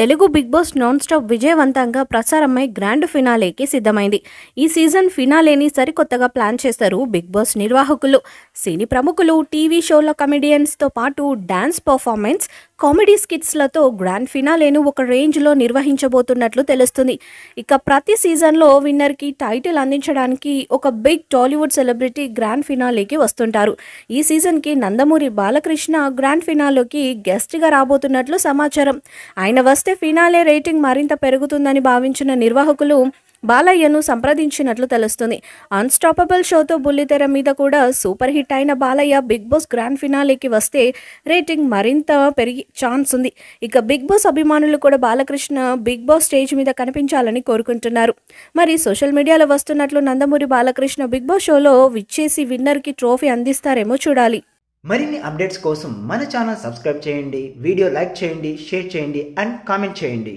Telugu Big Boss non stop విజయవంతంగా ప్రసారమై grand ఫినాలేకి సిద్ధమైంది ఈ సీజన్ ఫినాలేని సరికొత్తగా ప్లాన్ చేశారు బిగ్ బాస్ నిర్వాహకులు సినీ ప్రముఖులు టీవీ షోల కమెడియన్స్తో పాటు డ్యాన్స్ పర్ఫార్మెన్స్ కామెడీ స్కిట్స్లతో గ్రాండ్ ఫినాలేను ఒక రేంజ్లో నిర్వహించబోతున్నట్లు తెలుస్తుంది ఇక ప్రతి సీజన్లో విన్నర్కి టైటిల్ అందించడానికి ఒక బిగ్ టాలీవుడ్ సెలబ్రిటీ గ్రాండ్ ఫినాలేకి వస్తుంటారు ఈ సీజన్కి నందమూరి బాలకృష్ణ గ్రాండ్ ఫినాలోకి గెస్ట్గా రాబోతున్నట్లు సమాచారం ఆయన వస్తే ఫినాలే రేటింగ్ మరింత పెరుగుతుందని భావించిన నిర్వాహకులు బాలయ్యను సంప్రదించినట్లు తెలుస్తుంది అన్స్టాపబుల్ షోతో బుల్లితెర మీద కూడా సూపర్ హిట్ అయిన బాలయ్య బిగ్ బాస్ గ్రాండ్ ఫినాలేకి వస్తే రేటింగ్ మరింత పెరిగి ఛాన్స్ ఉంది ఇక బిగ్ బాస్ అభిమానులు కూడా బాలకృష్ణ బిగ్ బాస్ స్టేజ్ మీద కనిపించాలని కోరుకుంటున్నారు మరి సోషల్ మీడియాలో వస్తున్నట్లు నందమూరి బాలకృష్ణ బిగ్ బాస్ షోలో విచ్చేసి విన్నర్కి ట్రోఫీ అందిస్తారేమో చూడాలి మరిన్ని అప్డేట్స్ కోసం మన ఛానల్ సబ్స్క్రైబ్ చేయండి వీడియో లైక్ చేయండి షేర్ చేయండి అండ్ కామెంట్ చేయండి